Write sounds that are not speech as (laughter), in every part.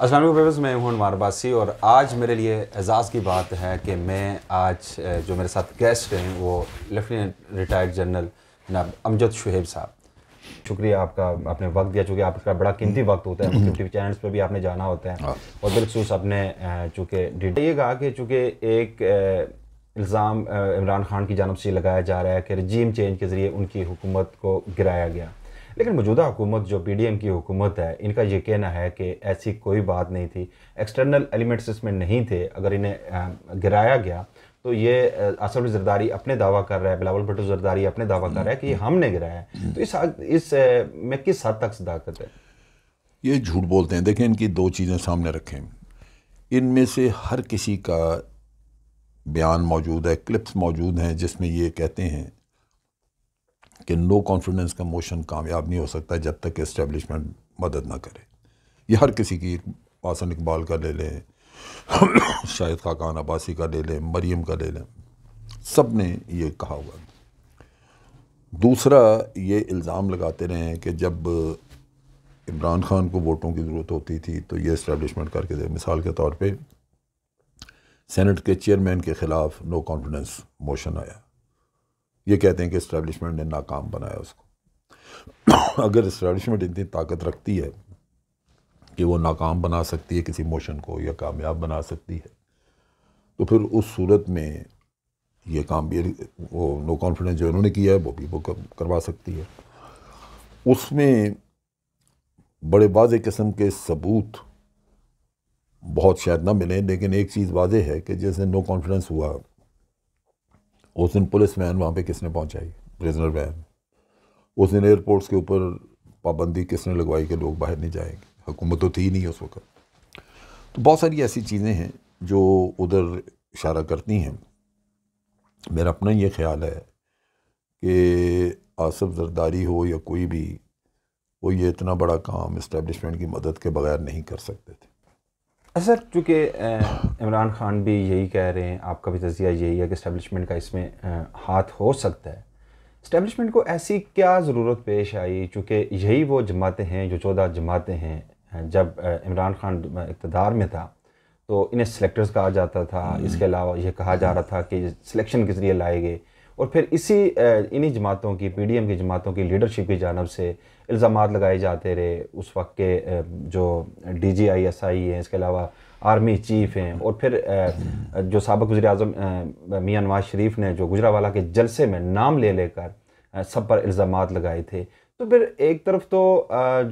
असल मैं हूँ अनवार और आज मेरे लिए एजाज़ की बात है कि मैं आज जो मेरे साथ गेस्ट हैं वो लेफ्टिनेंट रिटायर्ड जनरल जनाब अमजद शुहेब साहब शुक्रिया आपका आपने वक्त दिया चूँकि आपका बड़ा कीमती वक्त होता है हम्म। टी चैनल्स पर भी आपने जाना होता है हाँ। और बिलखसूस आपने चूँकि ये कहा कि चूँकि एक इल्ज़ाम इमरान खान की जानब से लगाया जा रहा है कि रजीम चेंज के ज़रिए उनकी हुकूमत को गिराया गया लेकिन मौजूदा हुकूमत जो पी की हुकूमत है इनका ये कहना है कि ऐसी कोई बात नहीं थी एक्सटर्नल एलिमेंट्स इसमें नहीं थे अगर इन्हें गिराया गया तो ये असद जरदारी अपने दावा कर रहा है बिलावल भट्टो जरदारी अपने दावा कर रहा है कि हमने गिराया है तो इस इस में किस हद तक सदाकत है ये झूठ बोलते हैं देखें इनकी दो चीज़ें सामने रखें इनमें से हर किसी का बयान मौजूद है क्लिप्स मौजूद हैं जिसमें ये कहते हैं कि नो कॉन्फिडेंस का मोशन कामयाब नहीं हो सकता जब तक इस्टेब्लिशमेंट मदद ना करे ये हर किसी की आसन इकबाल का ले लें (coughs) शाहिद खाकान अब्बासी का ले लें मरीम का ले लें सब ने ये कहा हुआ दूसरा ये इल्ज़ाम लगाते रहे कि जब इमरान खान को वोटों की ज़रूरत होती थी तो ये इस्टेब्लिशमेंट करके दे मिसाल के तौर पे सेनेट के चेयरमैन के ख़िलाफ़ नो कॉन्फिडेंस मोशन आया ये कहते हैं कि इस्टेब्लिशमेंट ने नाकाम बनाया उसको (coughs) अगर इस्टेब्लिशमेंट इतनी ताकत रखती है कि वो नाकाम बना सकती है किसी मोशन को या कामयाब बना सकती है तो फिर उस सूरत में ये काम भी वो नो कॉन्फिडेंस जो इन्होंने किया है वो भी वो करवा सकती है उसमें बड़े वाज किस्म के सबूत बहुत शायद ना मिले लेकिन एक चीज़ वाजे है कि जैसे नो कॉन्फिडेंस हुआ उस दिन पुलिस वैन वहाँ पे किसने पहुँचाई प्रिजनर वैन उस दिन एयरपोर्ट्स के ऊपर पाबंदी किसने लगवाई कि लोग बाहर नहीं जाएंगे हुकूमत तो थी नहीं उस वक्त तो बहुत सारी ऐसी चीज़ें हैं जो उधर इशारा करती हैं मेरा अपना ये ख्याल है कि आसफ जरदारी हो या कोई भी वो ये इतना बड़ा काम इस्टेब्लिशमेंट की मदद के बगैर नहीं कर सकते थे असर चूँकि इमरान खान भी यही कह रहे हैं आपका भी तजिया यही है कि इस्टेबलिशमेंट का इसमें हाथ हो सकता है इस्टेबलिशमेंट को ऐसी क्या ज़रूरत पेश आई चूँकि यही वो जमातें हैं जो चौदह जमातें हैं जब इमरान खान इकतदार में था तो इन्हें सिलेक्टर्स कहा जाता था हम्म। इसके अलावा यह कहा जा रहा था कि सिलेक्शन के ज़रिए लाए गए और फिर इसी इन्हीं जमातों की पी डी एम की जमातों की लीडरशिप की जानब से इल्ज़ाम लगाए जाते रहे उस वक्त के जो D G I S I हैं इसके अलावा आर्मी चीफ हैं और फिर जो सबक वजी अजम मियाँ नवाज शरीफ ने जो गुजरावाला के जलसे में नाम ले लेकर सब पर इल्ज़ाम लगाए थे तो फिर एक तरफ तो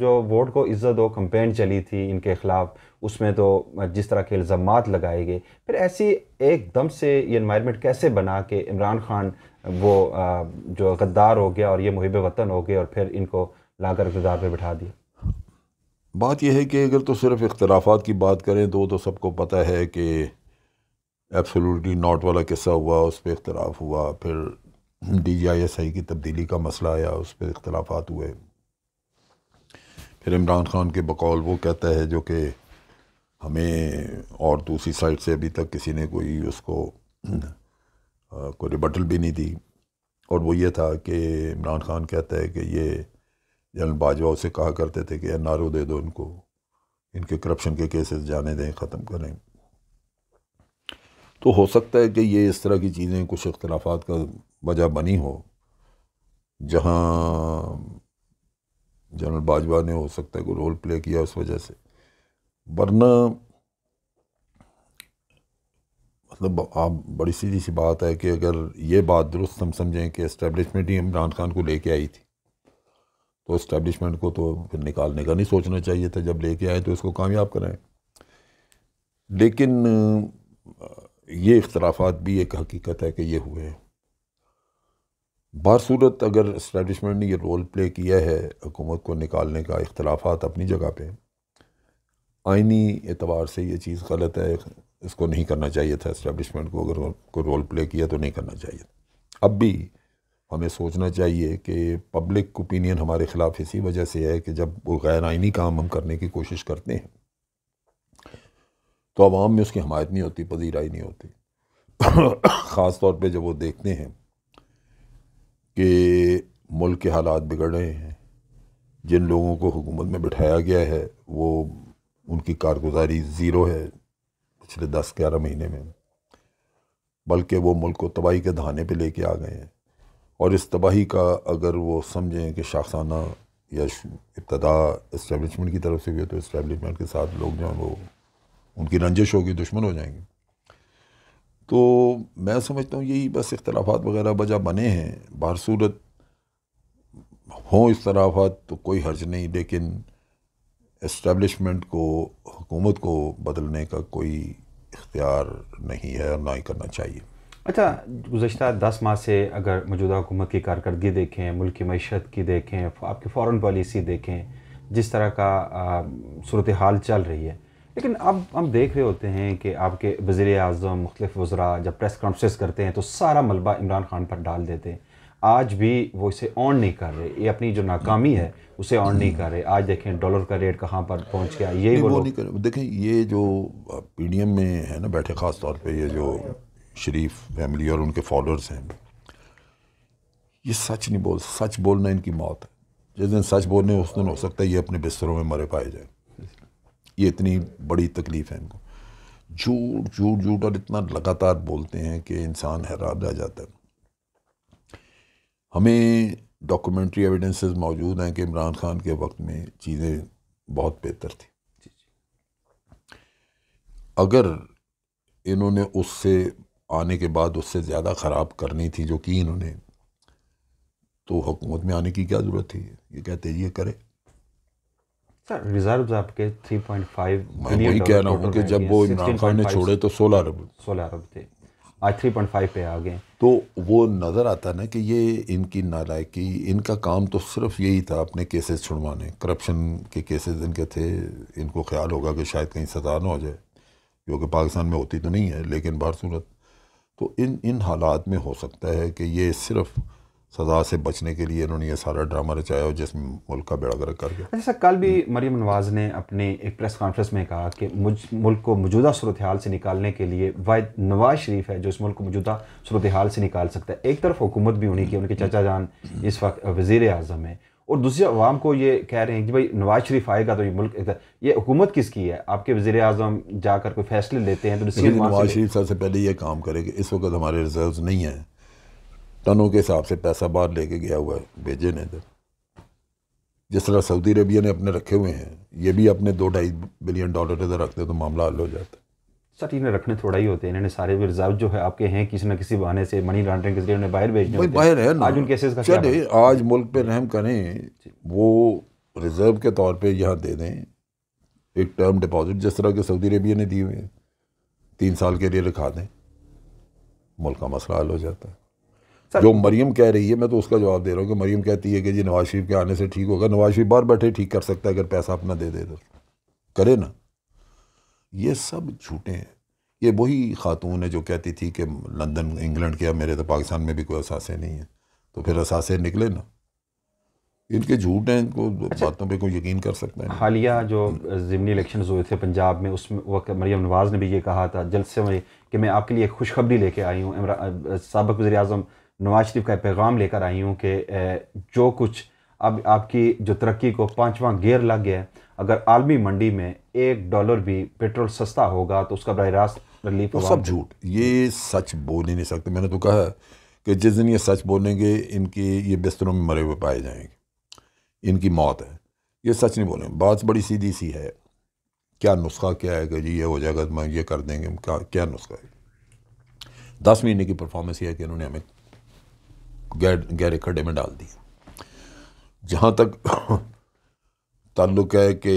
जो वोट को इज़्ज़त हो कम्पेन चली थी इनके ख़िलाफ़ उसमें तो जिस तरह के इल्ज़ाम लगाए गए फिर ऐसी एकदम से ये इन्वायरमेंट कैसे बना के इमरान खान वो जो गद्दार हो गया और ये मुहिब वतन हो गए और फिर इनको ला कर गजा पर बिठा दिया बात यह है कि अगर तो सिर्फ इख्तलाफात की बात करें तो तो सबको पता है कि एब्सोल्युटली नॉट वाला किस्सा हुआ उस पर इख्तराफ हुआ फिर D G I S I की तब्दीली का मसला आया उस पर इख्तलाफात हुए फिर इमरान खान के बकौल वो कहता है जो कि हमें और दूसरी साइड से अभी तक किसी ने कोई उसको कोई रिबटल भी नहीं दी और वो ये था कि इमरान खान कहता है कि ये जनरल बाजवा उसे कहा करते थे कि एन आर दे दो इनको इनके करप्शन के केसेस जाने दें ख़त्म करें तो हो सकता है कि ये इस तरह की चीज़ें कुछ अख्तलाफ का वजह बनी हो जहाँ जनरल बाजवा ने हो सकता है कोई रोल प्ले किया उस वजह से वरना मतलब आप बड़ी सीधी सी बात है कि अगर ये बात दुरुस्त हम समझें कि इस्टेब्लिशमेंट ही इमरान खान को लेके आई थी तो इस्टेब्लिशमेंट को तो फिर निकालने का नहीं सोचना चाहिए था जब लेके आए तो इसको कामयाब कराएं लेकिन ये इख्तलाफात भी एक हकीकत है कि ये हुए हैं बासूरत अगर इस्टेबलिशमेंट ने ये रोल प्ले किया है हुकूमत को निकालने का अख्तराफा अपनी जगह पर आइनी एतबार से ये चीज़ गलत है इसको नहीं करना चाहिए था इस्टेबलिशमेंट को अगर कोई रोल प्ले किया तो नहीं करना चाहिए अब भी हमें सोचना चाहिए कि पब्लिक ओपिनियन हमारे ख़िलाफ़ इसी वजह से है कि जब वो गैर आइनी काम हम करने की कोशिश करते हैं तो आवाम में उसकी हमायत नहीं होती पजीराई नहीं होती (coughs) ख़ास तौर पे जब वो देखते हैं कि मुल्क के हालात बिगड़ रहे हैं जिन लोगों को हुकूमत में बिठाया गया है वो उनकी कारगुजारी ज़ीरो है पिछले दस ग्यारह महीने में बल्कि वो मुल्क को तबाही के दहाने पे लेके आ गए हैं और इस तबाही का अगर वो समझें कि शाखसाना या इब्तदा इस्टेबलिशमेंट की तरफ से भी है तो इस्टेबलिशमेंट के साथ लोग जो हैं वो उनकी रंजिश होगी दुश्मन हो जाएंगे तो मैं समझता हूँ यही बस इख्तलाफात वगैरह वजह बने हैं बार सूरत हों इख्तलाफात तो कोई हर्ज नहीं लेकिन इस्टेबलिशमेंट को हुकूमत को बदलने का कोई इख्तियार नहीं है और ना ही करना चाहिए अच्छा गुज्त दस माह से अगर मौजूदा हुकूमत की कारकर्दगी देखें मुल्क की मीशत की देखें आपकी फ़ॉरन पॉलिसी देखें जिस तरह का सूरत हाल चल रही है लेकिन अब हम देख रहे होते हैं कि आपके वजीर अजम मुख्तफ वज़्रा जब प्रेस कॉन्फ्रेंस करते हैं तो सारा मलबा इमरान खान पर डाल देते हैं आज भी वो इसे ऑन नहीं कर रहे ये अपनी जो नाकामी है उसे ऑन नहीं कर रहे आज देखें डॉलर का रेट कहाँ पर पहुँच गया यही वो, नहीं कर देखें ये जो पी डी एम में है ना बैठे ख़ास तौर पर ये जो शरीफ फैमिली और उनके फॉलोअर्स हैं ये सच नहीं बोल सच बोलना इनकी मौत है जिस दिन सच बोलने उस दिन हो सकता है ये अपने बिस्तरों में मरे पाए जाए ये इतनी बड़ी तकलीफ है इनको झूठ झूठ झूठ और इतना लगातार बोलते हैं कि इंसान हैरान रह जाता है हमें डॉक्यूमेंट्री एविडेंसेस मौजूद हैं कि इमरान खान के वक्त में चीज़ें बहुत बेहतर थी अगर इन्होंने उससे आने के बाद उससे ज़्यादा ख़राब करनी थी जो की इन्होंने तो हुकूमत में आने की क्या ज़रूरत थी ये कहते ये करे रिजर्व्स आपके फाइव मैं वही कह रहा हूँ कि जब वो इमरान खान ने छोड़े तो सोलह अरब सोलह अरब थे आज थ्री पॉइंट फाइव पे आ गए तो वो नज़र आता ना कि ये इनकी नालायकी इनका काम तो सिर्फ यही था अपने केसेस छुड़वाने करप्शन के केसेस इनके थे इनको ख्याल होगा कि शायद कहीं सजा ना हो जाए जो कि पाकिस्तान में होती तो नहीं है लेकिन बहर सूरत तो इन इन हालात में हो सकता है कि ये सिर्फ सजा से बचने के लिए इन्होंने ये सारा ड्रामा रचाया हो जिसमें मुल्क का बेड़ा गर्क कर गया अच्छा कल भी मरीम नवाज ने अपने एक प्रेस कॉन्फ्रेंस में कहा कि मुझ मुल्क को मौजूदा सूरत हाल से निकालने के लिए वायद नवाज शरीफ है जो इस मुल्क को मौजूदा सूरत हाल से निकाल सकता है एक तरफ हुकूमत भी उन्हीं की उनके चाचा जान इस वक्त वज़ी अजम है और दूसरी आवाम को ये कह रहे हैं कि भाई नवाज शरीफ आएगा तो ये मुल्क ये हुकूमत किसकी है आपके वजी अजम जाकर कोई फैसले लेते हैं तो नवाज शरीफ सबसे पहले ये काम करे कि इस वक्त हमारे रिजर्व नहीं हैं टनों के हिसाब से पैसा बाहर लेके गया हुआ है भेजे ने इधर जिस तरह सऊदी अरबिया ने अपने रखे हुए हैं ये भी अपने दो ढाई बिलियन डॉलर इधर रखते तो मामला हल हो जाता है सर इन्हें रखने थोड़ा ही होते हैं इन्होंने सारे रिजर्व जो है आपके हैं किसी ना किसी बहाने से मनी लॉन्ड्रिंग के जरिए उन्हें बाहर भेजने बाहर है ना आज उन केसेस का चले आज मुल्क पे रहम करें वो रिजर्व के तौर पे यहाँ दे दें एक टर्म डिपॉजिट जिस तरह के सऊदी अरेबिया ने दिए हुए तीन साल के लिए रखा दें मुल्क का मसला हल हो जाता है जो मरीम कह रही है मैं तो उसका जवाब दे रहा हूँ कि मरीम कहती है कि जी नवाज शरीफ के आने से ठीक होगा नवाज शरीफ बाहर बैठे ठीक कर सकता है अगर पैसा अपना दे दे तो करे ना ये सब झूठे हैं ये वही खातून है जो कहती थी कि लंदन इंग्लैंड के मेरे तो पाकिस्तान में भी कोई असासे नहीं है तो फिर असासे निकले ना इनके झूठ हैं इनको अच्छा, बातों पे कोई यकीन कर सकता है हालिया जो ज़मनी इलेक्शन हुए थे पंजाब में उस वक्त मरियम नवाज़ ने भी ये कहा था जलसे में कि मैं आपके लिए खुशखबरी लेके आई हूँ सबक वजी अजम नवाज शरीफ का पैगाम लेकर आई हूँ कि जो कुछ अब आपकी जो तरक्की को पाँचवा गेयर लग गया है अगर आलमी मंडी में एक डॉलर भी पेट्रोल सस्ता होगा तो उसका बर रास्त रिलीफ सब झूठ ये सच बोल ही नहीं सकते मैंने तो कहा कि जिस दिन ये सच बोलेंगे इनकी ये बिस्तरों में मरे हुए पाए जाएंगे इनकी मौत है ये सच नहीं बोलेंगे बात बड़ी सीधी सी है क्या नुस्खा क्या है कि जी ये हो जाएगा तो मैं ये कर देंगे क्या क्या नुस्खा है दस महीने की परफॉर्मेंस ये है कि इन्होंने हमें गैर गहरे खड्डे में डाल दिया जहाँ तक ताल्लुक़ है कि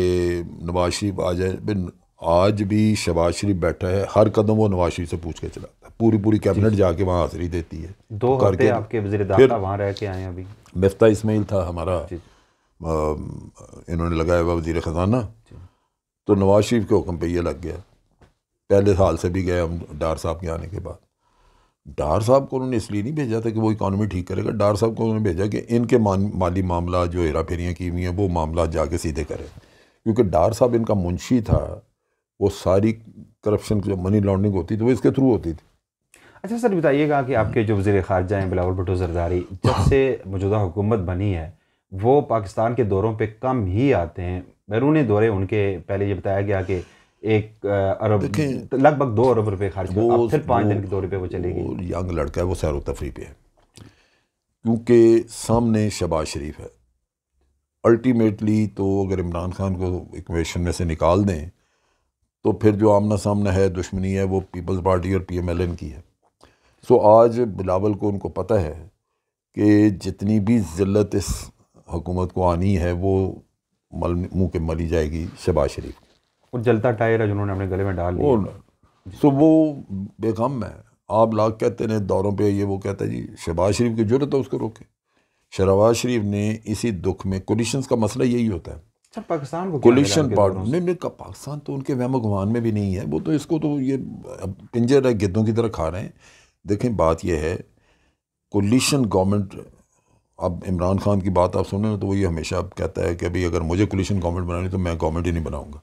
नवाज शरीफ आ जाए आज भी शबाज शरीफ बैठा है हर कदम वो नवाज शरीफ से पूछ के चलाता है पूरी पूरी कैबिनेट जाके वहाँ हाजिरी देती है दो करके आपके फिर वहाँ रह के आए अभी मफ्ता इसमाइल था हमारा इन्होंने लगाया हुआ वजीर ख़जाना तो नवाज शरीफ के हुक्म पे ये लग गया पहले साल से भी गए हम डार साहब के आने के बाद डार साहब को उन्होंने इसलिए नहीं भेजा था कि वो इकानमी ठीक करेगा डार साहब को उन्होंने भेजा कि इनके मान माली मामला जो हेरा फेरियाँ की हुई हैं वो मामला जाके सीधे करें क्योंकि डार साहब इनका मुंशी था वो सारी करप्शन जो मनी लॉन्ड्रिंग होती थी वो इसके थ्रू होती थी अच्छा सर बताइएगा कि आपके जो वजी खारजा हैं बिलावल भुटो जरदारी जब से मौजूदा हुकूमत बनी है वो पाकिस्तान के दौरों पर कम ही आते हैं बैरूनी दौरे उनके पहले ये बताया गया कि एक अरब लगभग दो अरब रुपए खर्च वो फिर पाँच दिन के दो रुपये वो चलेगी यंग लड़का है वो सैर तफरी पे है क्योंकि सामने शबाज शरीफ है अल्टीमेटली तो अगर इमरान खान को इक्वेशन में से निकाल दें तो फिर जो आमना सामना है दुश्मनी है वो पीपल्स पार्टी और पी की है सो आज बिलावल को उनको पता है कि जितनी भी ज़िल्त इस हुकूमत को आनी है वो मल मुँह के मली जाएगी शबाज शरीफ और जलता टायर है जिन्होंने अपने गले में डाल लिया सो तो वो बेगम है आप लाग कहते हैं दौरों पे ये वो कहता है जी शहबाज शरीफ की जरूरत है उसको रोके शहबाज शरीफ ने इसी दुख में कोलिशन का मसला यही होता है अच्छा, पाकिस्तान को कोलिशन पार्ट नहीं नहीं पाकिस्तान तो उनके वहम गुमान में भी नहीं है वो तो इसको तो ये पिंजर है गिद्धों की तरह खा रहे हैं देखें बात यह है कोलिशन गवर्नमेंट अब इमरान खान की बात आप सुन रहे हो तो वो ये हमेशा कहता है कि भाई अगर मुझे कोलिशन गवर्नमेंट बनानी तो मैं गवर्नमेंट ही नहीं बनाऊँगा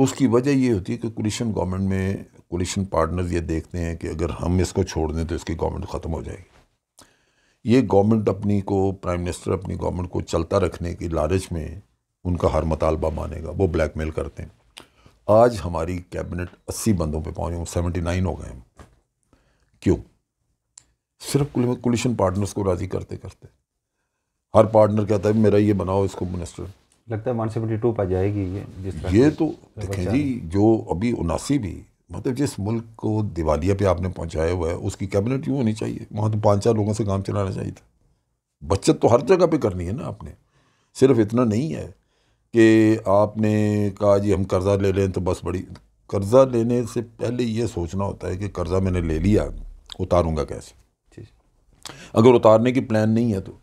उसकी वजह ये होती है कि कोलिशन गवर्नमेंट में कोलिशन पार्टनर्स ये देखते हैं कि अगर हम इसको छोड़ दें तो इसकी गवर्नमेंट ख़त्म हो जाएगी ये गवर्नमेंट अपनी को प्राइम मिनिस्टर अपनी गवर्नमेंट को चलता रखने की लालच में उनका हर मतालबा मानेगा वो ब्लैकमेल करते हैं आज हमारी कैबिनेट अस्सी बंदों पे पहुंचे सेवेंटी नाइन हो गए क्यों सिर्फ कुलिशन पार्टनर्स को राज़ी करते करते हर पार्टनर कहता है मेरा ये बनाओ इसको मिनिस्टर लगता है 172 पर जाएगी ये जिस तरह ये तो देखें जी जो अभी उनासी भी मतलब जिस मुल्क को दिवालिया पे आपने पहुंचाया हुआ है उसकी कैबिनेट यूँ होनी चाहिए वहाँ तो पाँच चार लोगों से काम चलाना चाहिए था बचत तो हर जगह पे करनी है ना आपने सिर्फ इतना नहीं है कि आपने कहा जी हम कर्ज़ा ले लें तो बस बड़ी कर्ज़ा लेने से पहले ये सोचना होता है कि कर्ज़ा मैंने ले लिया उतारूंगा कैसे अगर उतारने की प्लान नहीं है तो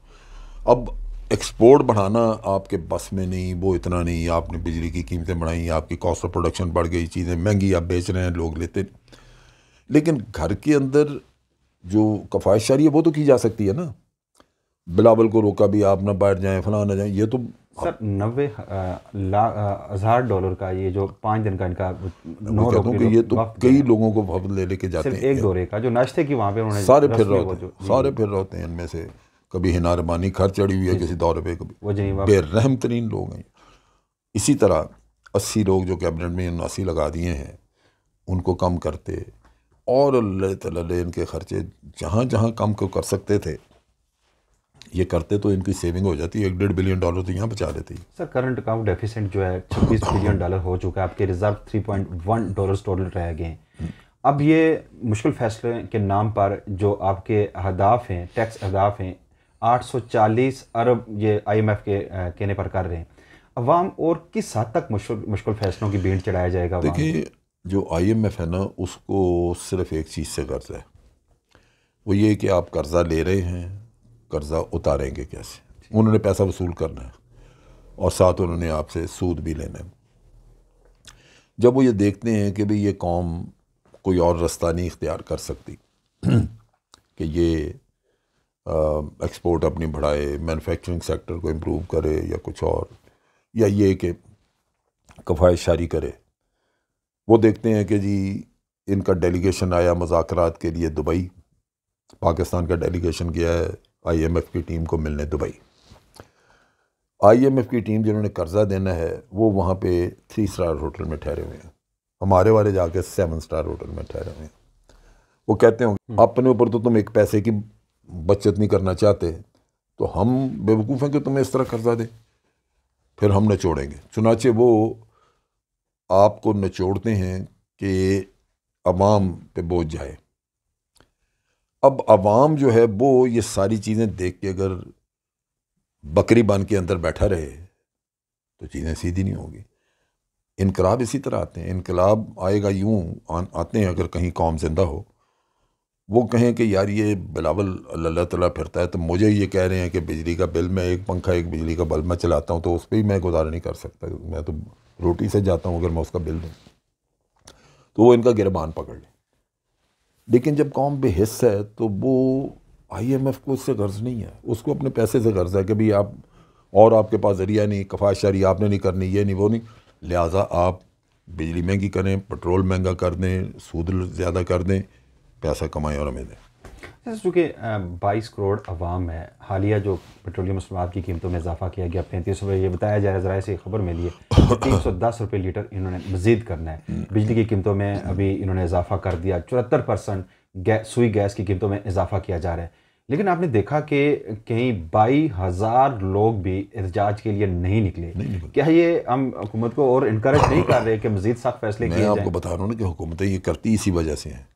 अब एक्सपोर्ट बढ़ाना आपके बस में नहीं वो इतना नहीं आपने बिजली की कीमतें बढ़ाई आपकी कॉस्ट ऑफ प्रोडक्शन बढ़ गई चीज़ें महंगी आप बेच रहे हैं लोग लेते लेकिन घर के अंदर जो कफाइशारी है वो तो की जा सकती है ना बिलावल को रोका भी आप ना बाहर जाएं फला ना जाएं ये तो सर नबे हज़ार डॉलर का ये जो पाँच दिन का इनका नौ कि ये तो कई लोगों को भवन ले लेके जाते हैं एक दौरे का जो नाश्ते की वहाँ पे उन्होंने सारे फिर रहे सारे फिर रहते हैं इनमें से कभी हिना रबानी खर चढ़ी हुई है किसी दौर पे कभी बेरहम तरीन लोग हैं इसी तरह अस्सी लोग जो कैबिनेट में उनासी लगा दिए हैं उनको कम करते और अल्लाह तला इनके ख़र्चे जहाँ जहाँ कम को कर सकते थे ये करते तो इनकी सेविंग हो जाती है एक डेढ़ बिलियन डॉलर तो यहाँ बचा देती है सर करंट अकाउंट डेफिसिट जो है छब्बीस बिलियन डॉलर हो चुका है आपके reserve three point one dollar total रह गए हैं अब ये मुश्किल फैसले के नाम पर जो आपके अहदाफ हैं टैक्स अहदाफ हैं 840 अरब ये आईएमएफ के कहने पर कर रहे हैं अवाम और किस हद तक मुश्किल फैसलों की भीड़ चढ़ाया जाएगा देखिए जो आईएमएफ है ना उसको सिर्फ एक चीज़ से कर्ज है वो ये कि आप कर्ज़ा ले रहे हैं कर्ज़ा उतारेंगे कैसे उन्होंने पैसा वसूल करना है और साथ उन्होंने आपसे सूद भी लेना है जब वो ये देखते हैं कि भाई ये कौम कोई और रास्ता नहीं इख्तियार कर सकती (clears throat) कि ये एक्सपोर्ट अपनी बढ़ाए मैन्युफैक्चरिंग सेक्टर को इम्प्रूव करे या कुछ और या ये कि कफायत शारी करे वो देखते हैं कि जी इनका डेलीगेशन आया मजाकरात के लिए दुबई पाकिस्तान का डेलीगेशन गया है आईएमएफ की टीम को मिलने दुबई आईएमएफ की टीम जिन्होंने कर्जा देना है वो वहाँ पे थ्री स्टार होटल में ठहरे हुए हैं हमारे वाले जाके सेवन स्टार होटल में ठहरे हुए हैं वो कहते होंगे हम्म। अपने ऊपर तो तुम एक पैसे की बचत नहीं करना चाहते तो हम बेवकूफ़ हैं कि तुम्हें इस तरह कर्जा दे फिर हम नचोड़ेंगे चुनाचे वो आपको नचोड़ते हैं कि अवाम पे बोझ जाए अब आवाम जो है वो ये सारी चीज़ें देख के अगर बकरी बन के अंदर बैठा रहे तो चीज़ें सीधी नहीं होगी इनकलाब इसी तरह आते हैं इनकलाब आएगा यूँ आते हैं अगर कहीं कौम जिंदा हो वो कहें कि यार ये बिलावल अल्लाह तला फिरता है तो मुझे ये कह रहे हैं कि बिजली का बिल मैं एक पंखा एक बिजली का बल्ब मैं चलाता हूँ तो उस पर ही मैं गुजारा नहीं कर सकता मैं तो रोटी से जाता हूँ अगर मैं उसका बिल दूँ तो वो इनका गिरबान पकड़ लें लेकिन जब कौम पर हिस्सा है तो वो आई एम एफ़ को उससे गर्ज नहीं है उसको अपने पैसे से गर्ज है कि भाई आप और आपके पास ज़रिया नहीं कफाशारी आपने नहीं करनी ये नहीं वो नहीं लिहाजा आप बिजली महंगी करें पेट्रोल महंगा कर दें सूद ज़्यादा कर दें पैसा कमाए और हमें दें अच्छा, चूँकि बाईस करोड़ अवाम है हालिया जो पेट्रोलियम मसनूआत की कीमतों में इजाफा किया गया पैंतीस रुपये ये बताया जा रहा है ज़रा से खबर मिली है तीन सौ दस रुपये लीटर इन्होंने मजीद करना है हम्म। बिजली की कीमतों में अभी इन्होंने इजाफा कर दिया चौहत्तर परसेंट गै, सुई गैस की कीमतों में इजाफा किया जा रहा है लेकिन आपने देखा कि कहीं बाई हज़ार लोग भी एहतजाज के लिए नहीं निकले नहीं क्या ये हम हुकूमत को और इनक्रेज नहीं कर रहे कि मजीद सख्त फैसले किए आपको बता रहा हूँ ना कि हुकूमतें ये करती इसी वजह से हैं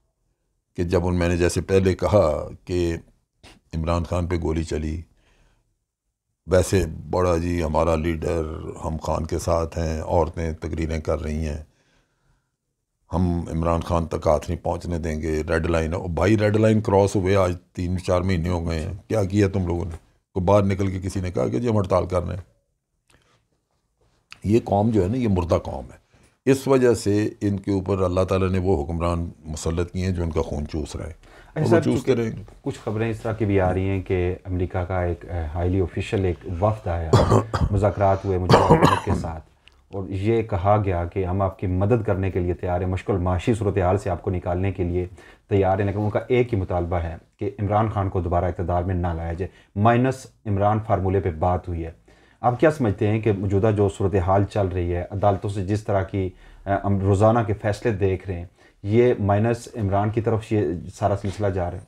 कि जब उन मैंने जैसे पहले कहा कि इमरान खान पे गोली चली वैसे बड़ा जी हमारा लीडर हम खान के साथ हैं औरतें तकरीरें कर रही हैं हम इमरान खान तक हाथ नहीं पहुँचने देंगे रेड लाइन भाई रेड लाइन क्रॉस हुए आज तीन चार महीने हो गए हैं क्या किया तुम लोगों ने को तो बाहर निकल के किसी ने कहा कि जी हम हड़ताल कर रहे हैं ये कौम जो है ना ये मुर्दा कौम है इस वजह से इनके ऊपर अल्लाह ताला ने वो हुक्मरान मुसलत किए हैं जो इनका खून चूस रहे हैं ऐसा चूस रहे हैं कुछ खबरें इस तरह की भी आ रही हैं कि अमेरिका का एक हाईली ऑफिशियल एक वफद आया (coughs) मुजात हुए के साथ और ये कहा गया कि हम आपकी मदद करने के लिए तैयार हैं मुश्किल माशी सूरत हाल से आपको निकालने के लिए तैयार हैं लेकिन उनका एक ही मुतालबा है कि इमरान खान को दोबारा इकतदार में ना लाया जाए माइनस इमरान फार्मूले पर बात हुई है आप क्या समझते हैं कि मौजूदा जो सूरत हाल चल रही है अदालतों से जिस तरह की हम रोज़ाना के फैसले देख रहे हैं ये माइनस इमरान की तरफ ये सारा सिलसिला जा रहा है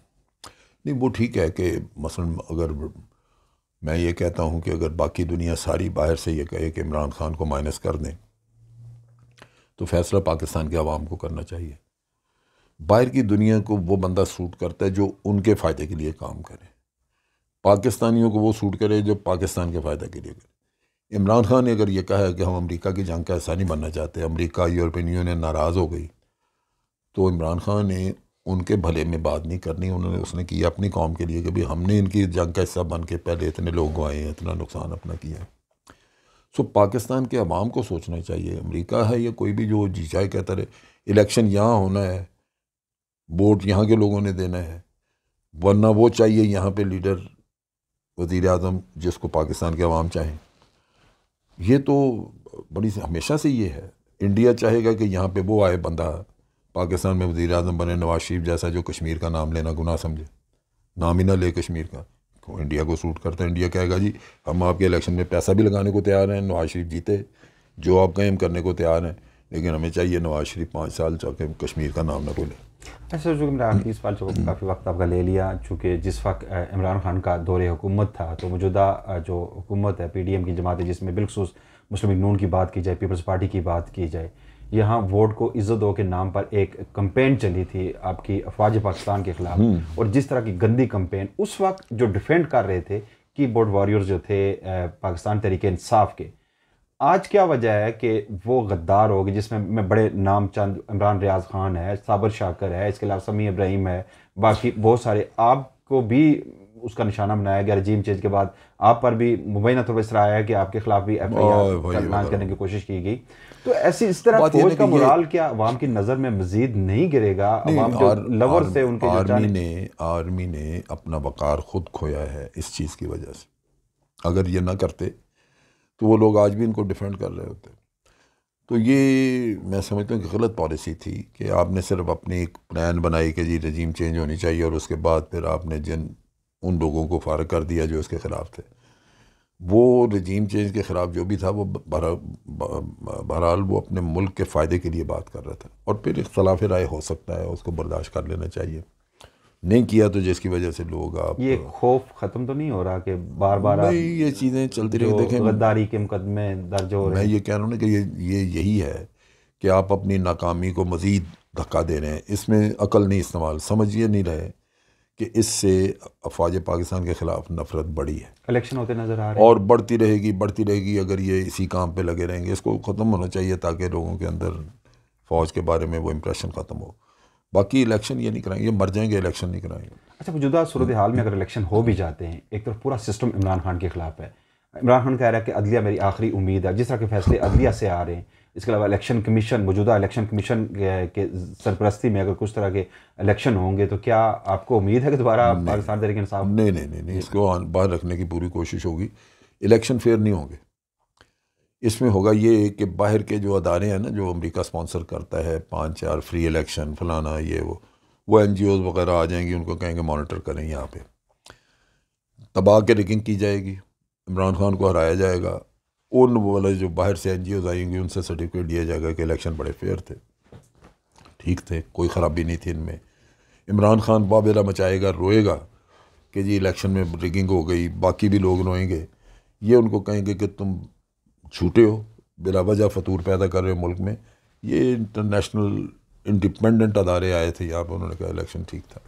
नहीं वो ठीक है कि मसलन अगर मैं ये कहता हूँ कि अगर बाकी दुनिया सारी बाहर से ये कहे कि इमरान खान को माइनस कर दें तो फैसला पाकिस्तान के आवाम को करना चाहिए बाहर की दुनिया को वो बंदा सूट करता है जो उनके फ़ायदे के लिए काम करे पाकिस्तानियों को वो सूट करे जो पाकिस्तान के फ़ायदे के लिए करे इमरान खान ने अगर ये कहा है कि हम अमेरिका की जंग का ऐसा नहीं बनना चाहते अमेरिका यूरोपियन यूनियन नाराज़ हो गई तो इमरान खान ने उनके भले में बात नहीं करनी उन्होंने उसने किया अपनी कौम के लिए कि भाई हमने इनकी जंग का हिस्सा बन के पहले इतने लोग आए हैं इतना नुकसान अपना किया है सो पाकिस्तान के अवाम को सोचना चाहिए अमरीका है या कोई भी जो जी चाहे कहता रहे इलेक्शन यहाँ होना है वोट यहाँ के लोगों ने देना है वरना वो चाहिए यहाँ पे लीडर वज़ी अजम जिसको पाकिस्तान के अवाम चाहें ये तो बड़ी हमेशा से ये है इंडिया चाहेगा कि यहाँ पे वो आए बंदा पाकिस्तान में वज़ी अजम बने नवाज शरीफ जैसा जो कश्मीर का नाम लेना गुनाह समझे नाम ही ना ले कश्मीर का को इंडिया को सूट करता है इंडिया कहेगा जी हम आपके इलेक्शन में पैसा भी लगाने को तैयार हैं नवाज शरीफ जीते जो आप कहें करने को तैयार हैं लेकिन हमें चाहिए नवाज शरीफ पाँच साल चाहे कश्मीर का नाम ना कोई ले ऐसे जो मेरा आखिरी सवाल जो हम्म। काफ़ी वक्त आपका ले लिया चूँकि जिस वक्त इमरान खान का दौर हुकूमत था तो मौजूदा जो हुकूमत है पी डी एम की जमात है जिसमें बिलखसूस मुस्लिम नून की बात की जाए पीपल्स पार्टी की बात की जाए यहाँ वोट को इज्जत दो के नाम पर एक कंपेन चली थी आपकी अफवाज पाकिस्तान के खिलाफ हम्म। और जिस तरह की गंदी कंपेन उस वक्त जो डिफेंड कर रहे थे की बोर्ड वॉरियर्स जो थे पाकिस्तान तरीके इंसाफ के आज क्या वजह है कि वो गद्दार हो गए जिसमें मैं बड़े नाम चंद इमरान रियाज खान है साबर शाकर है इसके अलावा समी इब्राहिम है बाकी बहुत सारे आपको भी उसका निशाना बनाया गया रजीम चेंज के बाद आप पर भी मुबैन तौर पर इस है कि आपके खिलाफ भी एफ आई करने की कोशिश की गई तो ऐसी इस तरह फौज का मुराल क्या अवाम की नज़र में मजीद नहीं गिरेगा अवाम जो लवर से उनके आर्मी ने आर्मी ने अपना वक़ार खुद खोया है इस चीज़ की वजह से अगर ये ना करते तो वो लोग आज भी इनको डिफेंड कर रहे होते तो ये मैं समझता हूँ कि गलत पॉलिसी थी कि आपने सिर्फ अपनी एक प्लान बनाई कि जी रजीम चेंज होनी चाहिए और उसके बाद फिर आपने जिन उन लोगों को फारग कर दिया जो इसके ख़िलाफ़ थे वो रजीम चेंज के ख़िलाफ़ जो भी था वो बहरहाल वो अपने मुल्क के फ़ायदे के लिए बात कर रहा था और फिर इख्तलाफ राय हो सकता है उसको बर्दाश्त कर लेना चाहिए नहीं किया तो जिसकी वजह से लोग आप ये खौफ ख़त्म तो नहीं हो रहा कि बार बार नहीं ये चीज़ें चलती रही देखें गद्दारी के मुकदमे दर्ज हो रहे मैं ये कह रहा हूँ ना कि ये ये यही है कि आप अपनी नाकामी को मज़ीद धक्का दे रहे हैं इसमें अकल नहीं इस्तेमाल समझिए नहीं रहे कि इससे अफवाज पाकिस्तान के ख़िलाफ़ नफरत बढ़ी है इलेक्शन होते नज़र आ रहे हैं और बढ़ती रहेगी बढ़ती रहेगी अगर ये इसी काम पे लगे रहेंगे इसको ख़त्म होना चाहिए ताकि लोगों के अंदर फ़ौज के बारे में वो इम्प्रेशन ख़त्म हो बाकी इलेक्शन ये नहीं कराएंगे मर जाएंगे इलेक्शन नहीं कराएंगे अच्छा मौजूदा सूरत हाल में अगर इलेक्शन हो भी जाते हैं एक तरफ पूरा सिस्टम इमरान खान के खिलाफ है इमरान खान कह रहा है कि अदलिया मेरी आखिरी उम्मीद है जिस तरह के फैसले अदलिया से आ रहे हैं इसके अलावा इलेक्शन कमीशन मौजूदा इलेक्शन कमीशन के सरपरस्ती में अगर कुछ तरह के इलेक्शन होंगे तो क्या आपको उम्मीद है कि दोबारा पाकिस्तान तरीके इंसाफ नहीं नहीं नहीं नहीं इसको बाहर रखने की पूरी कोशिश होगी इलेक्शन फेयर नहीं होंगे इसमें होगा ये कि बाहर के जो अदारे हैं ना जो अमेरिका स्पॉन्सर करता है पाँच चार फ्री इलेक्शन फलाना ये वो वो एन वगैरह आ जाएंगी उनको कहेंगे मॉनिटर करें यहाँ पे तबाह के रिकिंग की जाएगी इमरान खान को हराया जाएगा उन वाले जो बाहर से एन जी ओज़ आएंगी उनसे सर्टिफिकेट दिया जाएगा कि इलेक्शन बड़े फेयर थे ठीक थे कोई ख़राबी नहीं थी इनमें इमरान खान बाबेरा मचाएगा रोएगा कि जी इलेक्शन में रिगिंग हो गई बाकी भी लोग रोएंगे ये उनको कहेंगे कि तुम छूटे हो वजह फतूर पैदा कर रहे हो मुल्क में ये इंटरनेशनल इंडिपेंडेंट अदारे आए थे यहाँ पर उन्होंने कहा इलेक्शन ठीक था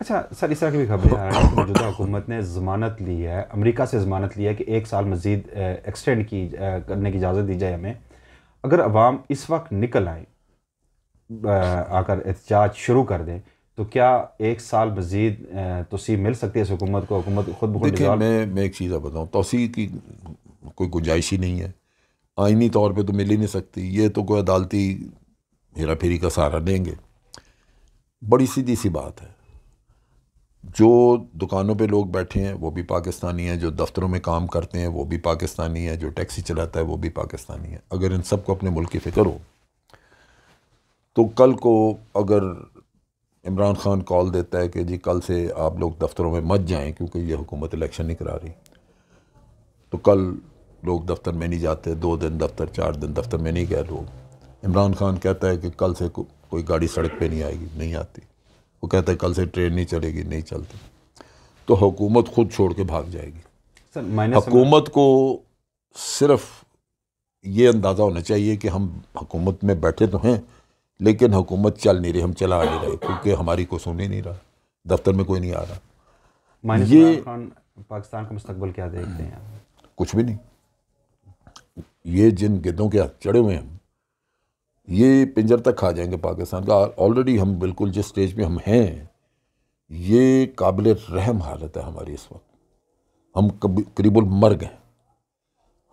अच्छा सर इस तरह की भी खबर आ रही है मौजूदा हुकूमत ने ज़मानत ली है अमेरिका से ज़मानत ली है कि एक साल मज़ीद एक्सटेंड की करने की इजाज़त दी जाए हमें अगर अवाम इस वक्त निकल आए आकर एहतजाज शुरू कर दें तो क्या एक साल मज़ीद तोसी मिल सकती है इस हुकूमत को हुकूमत खुद मैं मैं एक चीज़ बताऊँ तोसी की कोई गुंजाइश ही नहीं है आइनी तौर पे तो मिल ही नहीं सकती ये तो कोई अदालती हेरा फेरी का सहारा देंगे बड़ी सीधी सी बात है जो दुकानों पे लोग बैठे हैं वो भी पाकिस्तानी हैं जो दफ्तरों में काम करते हैं वो भी पाकिस्तानी है जो टैक्सी चलाता है वो भी पाकिस्तानी है अगर इन सबको अपने मुल्क की फ़िक्र हो तो कल को अगर इमरान खान कॉल देता है कि जी कल से आप लोग दफ्तरों में मत जाएं क्योंकि ये हुकूमत इलेक्शन नहीं करा रही तो कल लोग दफ्तर में नहीं जाते दो दिन दफ्तर चार दिन दफ्तर में नहीं गए लोग इमरान खान कहता है कि कल से को, कोई गाड़ी सड़क पे नहीं आएगी नहीं आती वो कहता है कल से ट्रेन नहीं चलेगी नहीं चलती तो हुकूमत खुद छोड़ के भाग जाएगी हुकूमत को सिर्फ ये अंदाज़ा होना चाहिए कि हम हुकूमत में बैठे तो हैं लेकिन हुकूमत चल नहीं रही हम चला नहीं रहे क्योंकि हमारी को सुन ही नहीं रहा दफ्तर में कोई नहीं आ रहा ये पाकिस्तान का मुस्तबल क्या देखते हैं कुछ भी नहीं ये जिन गिद्धों के चढ़े हुए हैं ये पिंजर तक खा जाएंगे पाकिस्तान का ऑलरेडी हम बिल्कुल जिस स्टेज पे हम हैं ये काबिल रहम हालत है हमारी इस वक्त हम करीबुल मर गए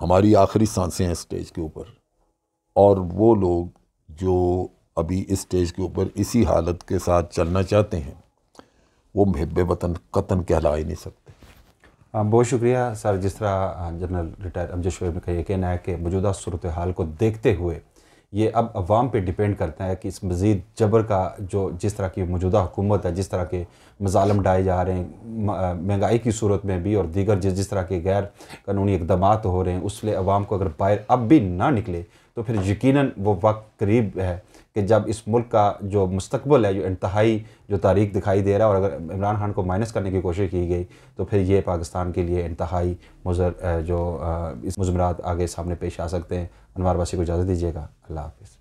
हमारी आखिरी सांसें हैं स्टेज के ऊपर और वो लोग जो अभी इस स्टेज के ऊपर इसी हालत के साथ चलना चाहते हैं वो हिब्बे वतन कतन कहला ही नहीं सकते हाँ, बहुत शुक्रिया सर जिस तरह हाँ, जनरल रिटायर अमजेश्वर का ये कहना है कि मौजूदा सूरत हाल को देखते हुए ये अब अवाम पर डिपेंड करता है कि इस मज़ीद जबर का जो जिस तरह की मौजूदा हुकूमत है जिस तरह के मजालम डाए जा रहे हैं महंगाई की सूरत में भी और दीगर जिस जिस तरह के गैर कानूनी इकदाम हो रहे हैं उसलिए अवाम को अगर बाहर अब भी ना निकले तो फिर यकीन वो वक्त करीब है कि जब इस मुल्क का जो मुस्तबल है जो इंतहाई जो तारीख दिखाई दे रहा है और अगर इमरान खान को माइनस करने की कोशिश की गई तो फिर ये पाकिस्तान के लिए इंतहाई मुजर जो इस मजमरात आगे सामने पेश आ सकते हैं अनवार वासी को इजाज़त दीजिएगा अल्लाह हाफ़